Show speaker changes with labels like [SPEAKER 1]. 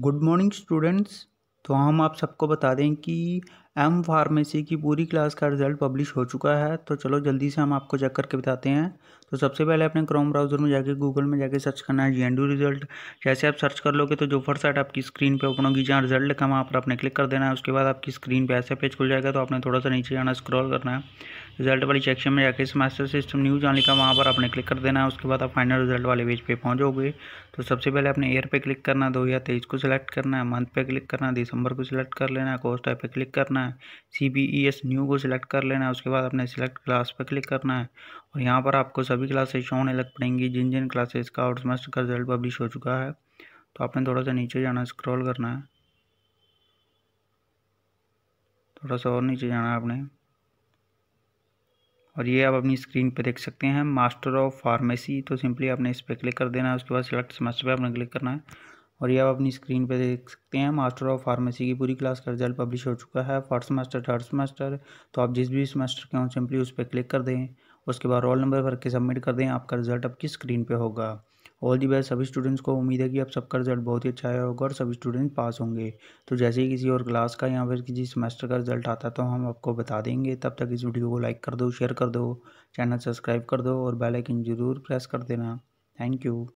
[SPEAKER 1] good morning students तो हम आप सबको बता दें कि एम फार्मेसी की पूरी क्लास का रिजल्ट पब्लिश हो चुका है तो चलो जल्दी से हम आपको चेक करके बताते हैं तो सबसे पहले अपने क्रोम ब्राउज़र में जाके गूगल में जाके सर्च करना है जी रिजल्ट जैसे आप सर्च कर लोगे तो जो फर्स्ट साइड आपकी स्क्रीन पे ओपन होगी जहाँ रिजल्ट लिखा वहाँ पर आपने क्लिक कर देना है उसके बाद आपकी स्क्रीन पे ऐसा पेज खुल जाएगा तो आपने थोड़ा सा नीचे जाना स्क्रॉल करना है रिजल्ट वाली सेक्शन में जाके सेमेस्टर सिस्टम न्यू जहाँ लिखा वहाँ पर आपने क्लिक कर देना है उसके बाद आप फाइनल रिजल्ट वाले पेज पर पहुँचोगे तो सबसे पहले अपने ईयर पर क्लिक करना है दो हज़ार तेईस को सिलेक्ट करना है मंथ पर क्लिक करना दिसंबर को सिलेक्ट कर लेना है कोर्स टाइप पर क्लिक करना है करना है C B E S new को सिलेक्ट कर लेना है उसके बाद अपने सिलेक्ट क्लास पर क्लिक करना है और यहाँ पर आपको सभी क्लासेज शो होने लग पड़ेंगी जिन जिन क्लासेज का और सेमेस्टर का रिजल्ट पब्लिश हो चुका है तो आपने थोड़ा सा नीचे जाना स्क्रॉल करना है थोड़ा सा और नीचे जाना है आपने और ये आप अपनी स्क्रीन पे देख सकते हैं मास्टर ऑफ फार्मेसी तो सिंपली आपने इस पर क्लिक कर देना है उसके बाद सिलेक्ट सेमेस्टर पे आपने क्लिक करना है और ये आप अपनी स्क्रीन पे देख सकते हैं मास्टर ऑफ फार्मेसी की पूरी क्लास का रिजल्ट पब्लिश हो चुका है फर्स्ट सेमेस्टर थर्ड सेमेस्टर तो आप जिस भी सेमेस्टर के हों सिंपली उस पर क्लिक कर दें उसके बाद रोल नंबर भर के सबमिट कर दें आपका रिजल्ट आपकी स्क्रीन पर होगा ऑल दी बेस्ट सभी स्टूडेंट्स को उम्मीद है कि आप सबका रिजल्ट बहुत ही अच्छा आया होगा और सभी स्टूडेंट्स पास होंगे तो जैसे ही किसी और क्लास का या फिर किसी सेमेस्टर का रिजल्ट आता है तो हम आपको बता देंगे तब तक इस वीडियो को लाइक कर दो शेयर कर दो चैनल सब्सक्राइब कर दो और बेल आइकन जरूर प्रेस कर देना थैंक यू